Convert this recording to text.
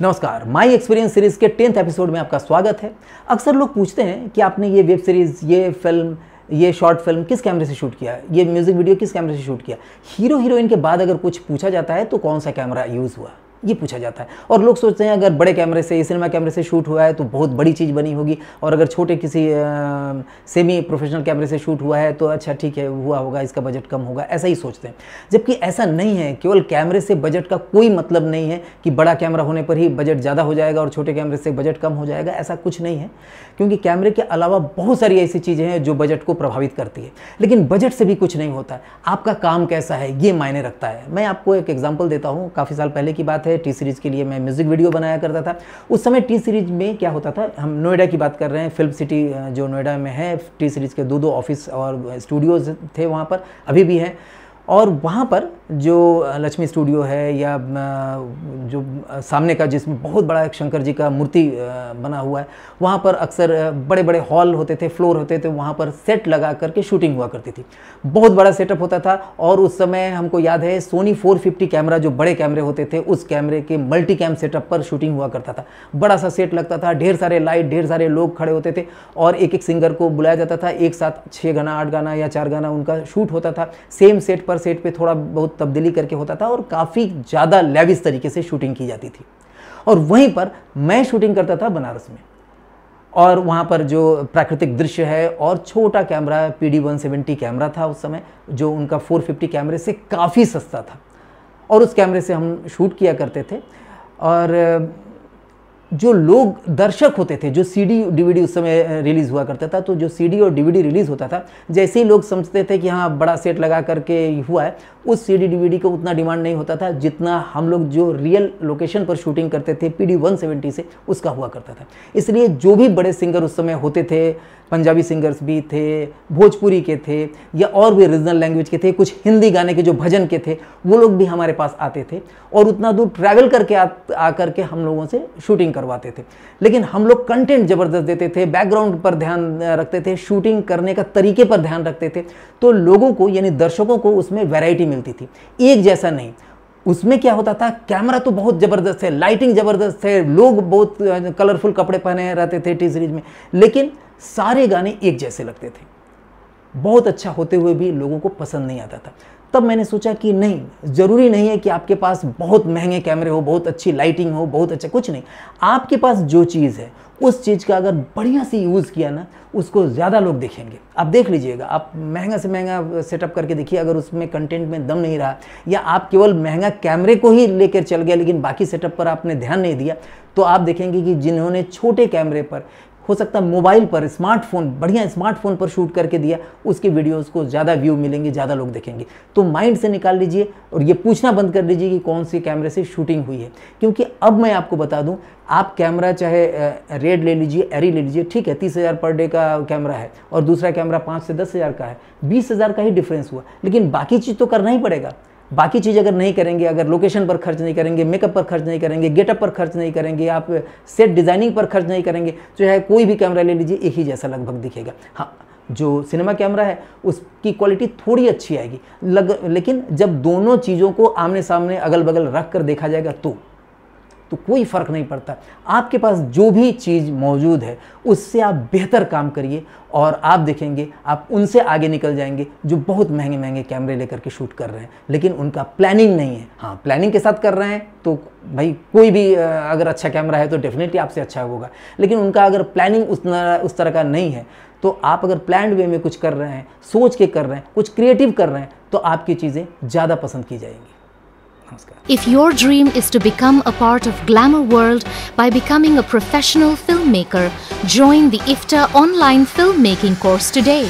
नमस्कार my experience series के tenth episode में आपका स्वागत है अक्सर लोग पूछते हैं कि आपने ये वेब सीरीज़ ये फिल्म ये शॉर्ट फिल्म किस कैमरे से शूट किया ये म्यूज़िक वीडियो किस कैमरे से शूट किया हीरो हीरोइन के बाद अगर कुछ पूछा जाता है तो कौन सा कैमरा यूज़ हुआ ये पूछा जाता है और लोग सोचते हैं अगर बड़े कैमरे से सिनेमा कैमरे से शूट हुआ है तो बहुत बड़ी चीज़ बनी होगी और अगर छोटे किसी आ, सेमी प्रोफेशनल कैमरे से शूट हुआ है तो अच्छा ठीक है हुआ होगा इसका बजट कम होगा ऐसा ही सोचते हैं जबकि ऐसा नहीं है केवल कैमरे से बजट का कोई मतलब नहीं है कि बड़ा कैमरा होने पर ही बजट ज़्यादा हो जाएगा और छोटे कैमरे से बजट कम हो जाएगा ऐसा कुछ नहीं है क्योंकि कैमरे के अलावा बहुत सारी ऐसी चीज़ें हैं जो बजट को प्रभावित करती है लेकिन बजट से भी कुछ नहीं होता आपका काम कैसा है ये मायने रखता है मैं आपको एक एग्जाम्पल देता हूँ काफ़ी साल पहले की बात थे है टी सीरीज़ के लिए मैं म्यूज़िक वीडियो बनाया करता था उस समय टी सीरीज़ में क्या होता था हम नोएडा की बात कर रहे हैं फिल्म सिटी जो नोएडा में है टी सीरीज़ के दो दो ऑफिस और स्टूडियोज़ थे वहाँ पर अभी भी हैं और वहाँ पर जो लक्ष्मी स्टूडियो है या जो सामने का जिसमें बहुत बड़ा एक शंकर जी का मूर्ति बना हुआ है वहाँ पर अक्सर बड़े बड़े हॉल होते थे फ्लोर होते थे वहाँ पर सेट लगा करके शूटिंग हुआ करती थी बहुत बड़ा सेटअप होता था और उस समय हमको याद है सोनी 450 कैमरा जो बड़े कैमरे होते थे उस कैमरे के मल्टी कैम सेटअप पर शूटिंग हुआ करता था बड़ा सा सेट लगता था ढेर सारे लाइट ढेर सारे लोग खड़े होते थे और एक एक सिंगर को बुलाया जाता था एक साथ छः गाना आठ गाना या चार गाना उनका शूट होता था सेम सेट पर सेट पर थोड़ा बहुत तब्दीली करके होता था और काफ़ी ज़्यादा लेविस तरीके से शूटिंग की जाती थी और वहीं पर मैं शूटिंग करता था बनारस में और वहाँ पर जो प्राकृतिक दृश्य है और छोटा camera P D one seventy camera था उस समय जो उनका फोर फिफ्टी कैमरे से काफ़ी सस्ता था और उस कैमरे से हम शूट किया करते थे और जो लोग दर्शक होते थे जो सीडी डीवीडी उस समय रिलीज़ हुआ करता था तो जो सीडी और डीवीडी रिलीज़ होता था जैसे ही लोग समझते थे कि हाँ बड़ा सेट लगा करके हुआ है उस सीडी डीवीडी का उतना डिमांड नहीं होता था जितना हम लोग जो रियल लोकेशन पर शूटिंग करते थे पी डी से उसका हुआ करता था इसलिए जो भी बड़े सिंगर उस समय होते थे पंजाबी सिंगर्स भी थे भोजपुरी के थे या और भी रीजनल लैंग्वेज के थे कुछ हिंदी गाने के जो भजन के थे वो लोग भी हमारे पास आते थे और उतना दूर ट्रैवल करके आ, आ करके हम लोगों से शूटिंग करवाते थे लेकिन हम लोग कंटेंट ज़बरदस्त देते थे बैकग्राउंड पर ध्यान रखते थे शूटिंग करने का तरीके पर ध्यान रखते थे तो लोगों को यानी दर्शकों को उसमें वैरायटी मिलती थी एक जैसा नहीं उसमें क्या होता था कैमरा तो बहुत ज़बरदस्त है लाइटिंग ज़बरदस्त है लोग बहुत कलरफुल कपड़े पहने रहते थे टी सीरीज में लेकिन सारे गाने एक जैसे लगते थे बहुत अच्छा होते हुए भी लोगों को पसंद नहीं आता था तब मैंने सोचा कि नहीं ज़रूरी नहीं है कि आपके पास बहुत महंगे कैमरे हो बहुत अच्छी लाइटिंग हो बहुत अच्छा कुछ नहीं आपके पास जो चीज़ है उस चीज़ का अगर बढ़िया से यूज़ किया ना उसको ज़्यादा लोग देखेंगे आप देख लीजिएगा आप महंगा से महंगा सेटअप करके देखिए अगर उसमें कंटेंट में दम नहीं रहा या आप केवल महंगा कैमरे को ही लेकर चल गया लेकिन बाकी सेटअप पर आपने ध्यान नहीं दिया तो आप देखेंगे कि जिन्होंने छोटे कैमरे पर हो सकता है मोबाइल पर स्मार्टफोन बढ़िया स्मार्टफोन पर शूट करके दिया उसके वीडियोस को ज़्यादा व्यू मिलेंगे ज़्यादा लोग देखेंगे तो माइंड से निकाल लीजिए और ये पूछना बंद कर लीजिए कि कौन से कैमरे से शूटिंग हुई है क्योंकि अब मैं आपको बता दूँ आप कैमरा चाहे रेड ले लीजिए एरी ले लीजिए ठीक है तीस हज़ार पर डे का कैमरा है और दूसरा कैमरा पाँच से दस हज़ार का है बीस हज़ार का ही डिफरेंस हुआ लेकिन बाकी चीज़ तो करना ही पड़ेगा बाकी चीज़ अगर नहीं करेंगे अगर लोकेशन पर खर्च नहीं करेंगे मेकअप पर खर्च नहीं करेंगे गेटअप पर खर्च नहीं करेंगे आप सेट डिज़ाइनिंग पर खर्च नहीं करेंगे तो चाहे कोई भी कैमरा ले लीजिए एक ही जैसा लगभग दिखेगा हाँ जो सिनेमा कैमरा है उसकी क्वालिटी थोड़ी अच्छी आएगी लग लेकिन जब दोनों चीज़ों को आमने सामने अगल बगल रख कर देखा जाएगा तो तो कोई फ़र्क नहीं पड़ता आपके पास जो भी चीज़ मौजूद है उससे आप बेहतर काम करिए और आप देखेंगे आप उनसे आगे निकल जाएंगे जो बहुत महंगे महंगे कैमरे लेकर के शूट कर रहे हैं लेकिन उनका प्लानिंग नहीं है हाँ प्लानिंग के साथ कर रहे हैं तो भाई कोई भी अगर अच्छा कैमरा है तो डेफिनेटली आपसे अच्छा होगा लेकिन उनका अगर प्लानिंग उस उस तरह का नहीं है तो आप अगर प्लान वे में कुछ कर रहे हैं सोच के कर रहे हैं कुछ क्रिएटिव कर रहे हैं तो आपकी चीज़ें ज़्यादा पसंद की जाएंगी If your dream is to become a part of Glamour World by becoming a professional filmmaker, join the IFTA online filmmaking course today.